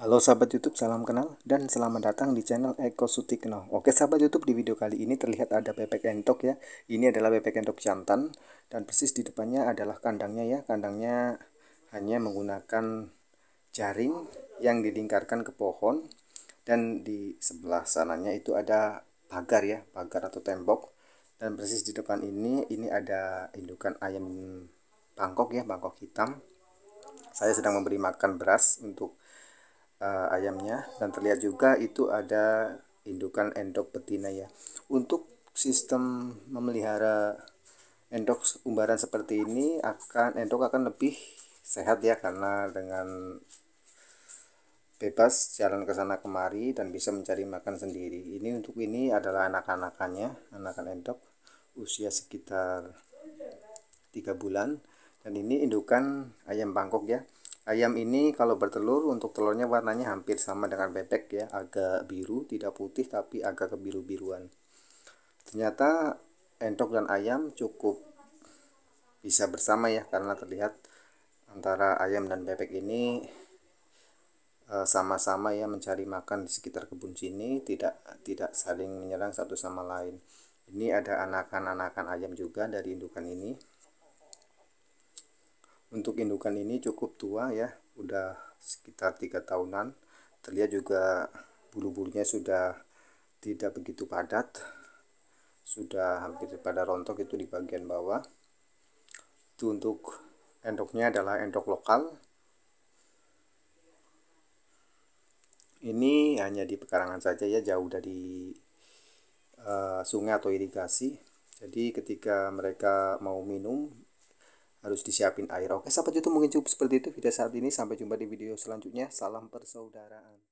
Halo sahabat YouTube, salam kenal dan selamat datang di channel Eko Sutikno. Oke sahabat YouTube, di video kali ini terlihat ada bebek entok ya. Ini adalah bebek entok jantan dan persis di depannya adalah kandangnya ya. Kandangnya hanya menggunakan jaring yang dilingkarkan ke pohon dan di sebelah sananya itu ada pagar ya, pagar atau tembok. Dan persis di depan ini ini ada indukan ayam Bangkok ya, Bangkok hitam. Saya sedang memberi makan beras untuk uh, ayamnya dan terlihat juga itu ada indukan endok betina ya untuk sistem memelihara endok umbaran seperti ini akan endok akan lebih sehat ya karena dengan bebas jalan ke sana kemari dan bisa mencari makan sendiri ini untuk ini adalah anak-anakannya anakan endok usia sekitar tiga bulan dan ini indukan ayam bangkok ya Ayam ini kalau bertelur untuk telurnya warnanya hampir sama dengan bebek ya, agak biru, tidak putih tapi agak kebiru-biruan. Ternyata entok dan ayam cukup bisa bersama ya karena terlihat antara ayam dan bebek ini eh, sama-sama ya mencari makan di sekitar kebun sini tidak tidak saling menyerang satu sama lain ini ada anakan-anakan ayam juga dari indukan ini untuk indukan ini cukup tua ya udah sekitar tiga tahunan terlihat juga bulu-bulunya sudah tidak begitu padat sudah hampir pada rontok itu di bagian bawah itu untuk endoknya adalah endok lokal ini hanya di pekarangan saja ya jauh dari uh, sungai atau irigasi jadi ketika mereka mau minum harus disiapin air. Oke, sahabat YouTube mungkin cukup seperti itu video saat ini. Sampai jumpa di video selanjutnya. Salam persaudaraan.